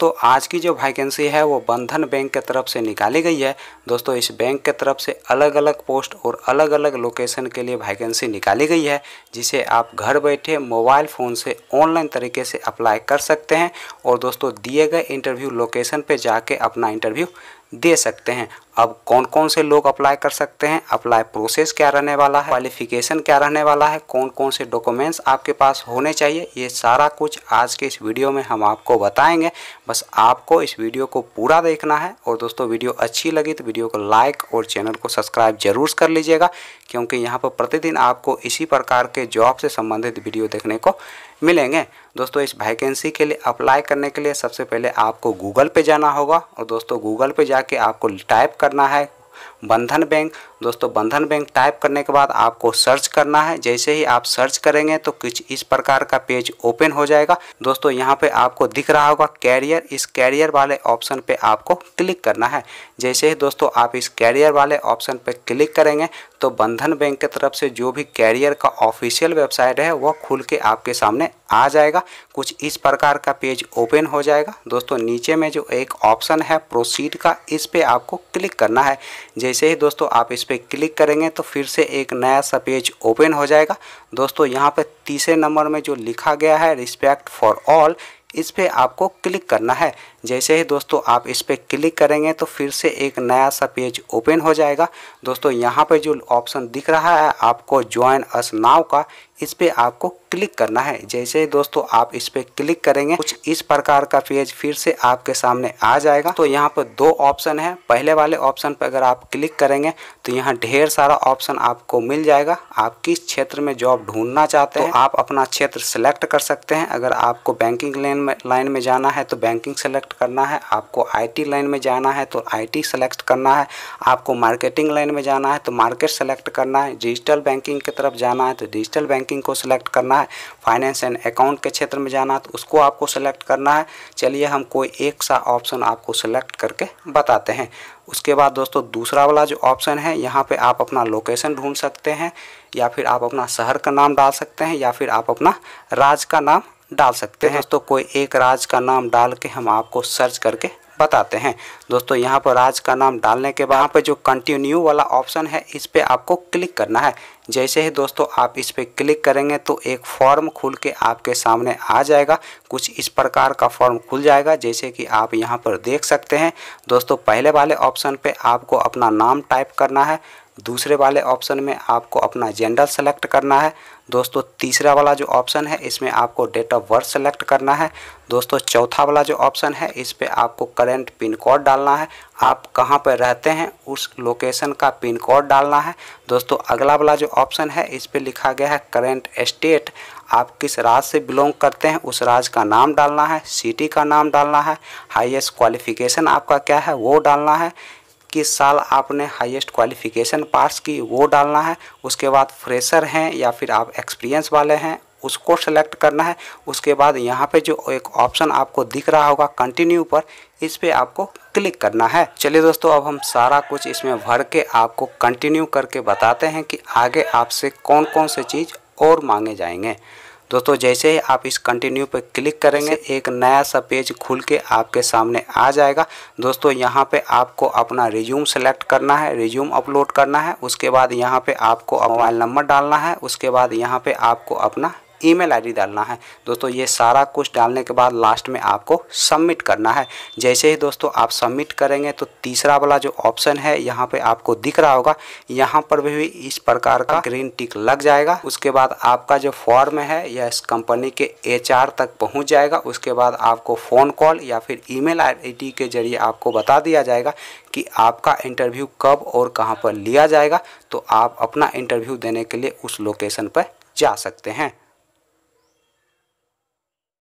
दोस्तों आज की जो वैकेंसी है वो बंधन बैंक के तरफ से निकाली गई है दोस्तों इस बैंक के तरफ से अलग अलग पोस्ट और अलग अलग लोकेशन के लिए वैकेंसी निकाली गई है जिसे आप घर बैठे मोबाइल फ़ोन से ऑनलाइन तरीके से अप्लाई कर सकते हैं और दोस्तों दिए गए इंटरव्यू लोकेशन पर जाके अपना इंटरव्यू दे सकते हैं अब कौन कौन से लोग अप्लाई कर सकते हैं अप्लाई प्रोसेस क्या रहने वाला है क्वालिफिकेशन क्या रहने वाला है कौन कौन से डॉक्यूमेंट्स आपके पास होने चाहिए ये सारा कुछ आज के इस वीडियो में हम आपको बताएंगे बस आपको इस वीडियो को पूरा देखना है और दोस्तों वीडियो अच्छी लगी तो वीडियो को लाइक और चैनल को सब्सक्राइब जरूर कर लीजिएगा क्योंकि यहाँ पर प्रतिदिन आपको इसी प्रकार के जॉब से संबंधित वीडियो देखने को मिलेंगे दोस्तों इस वैकेंसी के लिए अप्लाई करने के लिए सबसे पहले आपको गूगल पे जाना होगा और दोस्तों गूगल पे जाके आपको टाइप करना है बंधन बैंक दोस्तों बंधन बैंक टाइप करने के बाद आपको सर्च करना है जैसे ही आप सर्च करेंगे तो कुछ इस प्रकार का पेज ओपन हो जाएगा दोस्तों यहाँ पे आपको दिख रहा होगा कैरियर इस कैरियर वाले ऑप्शन पे आपको क्लिक करना है जैसे ही दोस्तों आप इस कैरियर वाले ऑप्शन पे क्लिक करेंगे तो बंधन बैंक की तरफ से जो भी कैरियर का ऑफिशियल वेबसाइट है वह खुल के आपके सामने आ जाएगा कुछ इस प्रकार का पेज ओपन हो जाएगा दोस्तों नीचे में जो एक ऑप्शन है प्रोसीड का इस पर आपको क्लिक करना है जैसे ही दोस्तों आप इस पर क्लिक करेंगे तो फिर से एक नया सा पेज ओपन हो जाएगा दोस्तों यहाँ पर तीसरे नंबर में जो लिखा गया है रिस्पेक्ट फॉर ऑल इस पर आपको क्लिक करना है जैसे ही दोस्तों आप इस पर क्लिक करेंगे तो फिर से एक नया सा पेज ओपन हो जाएगा दोस्तों यहाँ पर जो ऑप्शन दिख रहा है आपको ज्वाइन अस नाव का इस पर आपको क्लिक करना है जैसे ही दोस्तों आप इस पर क्लिक करेंगे कुछ इस प्रकार का पेज फिर से आपके सामने आ जाएगा तो यहाँ पर दो ऑप्शन है पहले वाले ऑप्शन पर अगर आप क्लिक करेंगे तो यहाँ ढेर सारा ऑप्शन आपको मिल जाएगा आप किस क्षेत्र में जॉब ढूंढना चाहते हैं तो आप अपना क्षेत्र सेलेक्ट कर सकते हैं अगर आपको बैंकिंग लाइन में लाइन में जाना है तो बैंकिंग सेलेक्ट करना है आपको आई लाइन में जाना है तो आई सेलेक्ट करना है आपको मार्केटिंग लाइन में जाना है तो मार्केट सेलेक्ट करना है डिजिटल बैंकिंग की तरफ जाना है तो डिजिटल बैंकिंग बैंकिंग को सिलेक्ट करना है फाइनेंस एंड अकाउंट के क्षेत्र में जाना है तो उसको आपको सिलेक्ट करना है चलिए हम कोई एक सा ऑप्शन आपको सिलेक्ट करके बताते हैं उसके बाद दोस्तों दूसरा वाला जो ऑप्शन है यहाँ पे आप अपना लोकेशन ढूंढ सकते हैं या फिर आप अपना शहर का नाम डाल सकते हैं या फिर आप अपना राज्य का नाम डाल सकते हैं दोस्तों कोई एक राज का नाम डाल के हम आपको सर्च करके बताते हैं दोस्तों यहाँ पर राज का नाम डालने के बाद यहाँ पर जो कंटिन्यू वाला ऑप्शन है इस पर आपको क्लिक करना है जैसे ही दोस्तों आप इस पर क्लिक करेंगे तो एक फॉर्म खुल के आपके सामने आ जाएगा कुछ इस प्रकार का फॉर्म खुल जाएगा जैसे कि आप यहाँ पर देख सकते हैं दोस्तों पहले वाले ऑप्शन पर आपको अपना नाम टाइप करना है दूसरे वाले ऑप्शन में आपको अपना जेंडर सेलेक्ट करना है दोस्तों तीसरा वाला जो ऑप्शन है इसमें आपको डेट ऑफ बर्थ सेलेक्ट करना है दोस्तों चौथा वाला जो ऑप्शन है इस पर आपको करेंट पिन कोड डालना है आप कहाँ पर रहते हैं उस लोकेशन का पिन कोड डालना है दोस्तों अगला वाला जो ऑप्शन है इस पर लिखा गया है करेंट स्टेट आप किस राज्य से बिलोंग करते हैं उस राज्य का नाम डालना है सिटी का नाम डालना है हाइएस्ट क्वालिफिकेशन आपका क्या है वो डालना है किस साल आपने हाईएस्ट क्वालिफिकेशन पास की वो डालना है उसके बाद फ्रेशर हैं या फिर आप एक्सपीरियंस वाले हैं उसको सेलेक्ट करना है उसके बाद यहाँ पे जो एक ऑप्शन आपको दिख रहा होगा कंटिन्यू पर इस पर आपको क्लिक करना है चलिए दोस्तों अब हम सारा कुछ इसमें भर के आपको कंटिन्यू करके बताते हैं कि आगे आपसे कौन कौन से चीज़ और मांगे जाएंगे दोस्तों जैसे ही आप इस कंटिन्यू पर क्लिक करेंगे एक नया सा पेज खुल के आपके सामने आ जाएगा दोस्तों यहाँ पे आपको अपना रिज्यूम सेलेक्ट करना है रिज्यूम अपलोड करना है उसके बाद यहाँ पे आपको मोबाइल नंबर डालना है उसके बाद यहाँ पे आपको अपना ईमेल आईडी डालना है दोस्तों ये सारा कुछ डालने के बाद लास्ट में आपको सबमिट करना है जैसे ही दोस्तों आप सबमिट करेंगे तो तीसरा वाला जो ऑप्शन है यहाँ पे आपको दिख रहा होगा यहाँ पर भी इस प्रकार का ग्रीन टिक लग जाएगा उसके बाद आपका जो फॉर्म है यह इस कंपनी के एच तक पहुँच जाएगा उसके बाद आपको फ़ोन कॉल या फिर ई मेल के जरिए आपको बता दिया जाएगा कि आपका इंटरव्यू कब और कहाँ पर लिया जाएगा तो आप अपना इंटरव्यू देने के लिए उस लोकेशन पर जा सकते हैं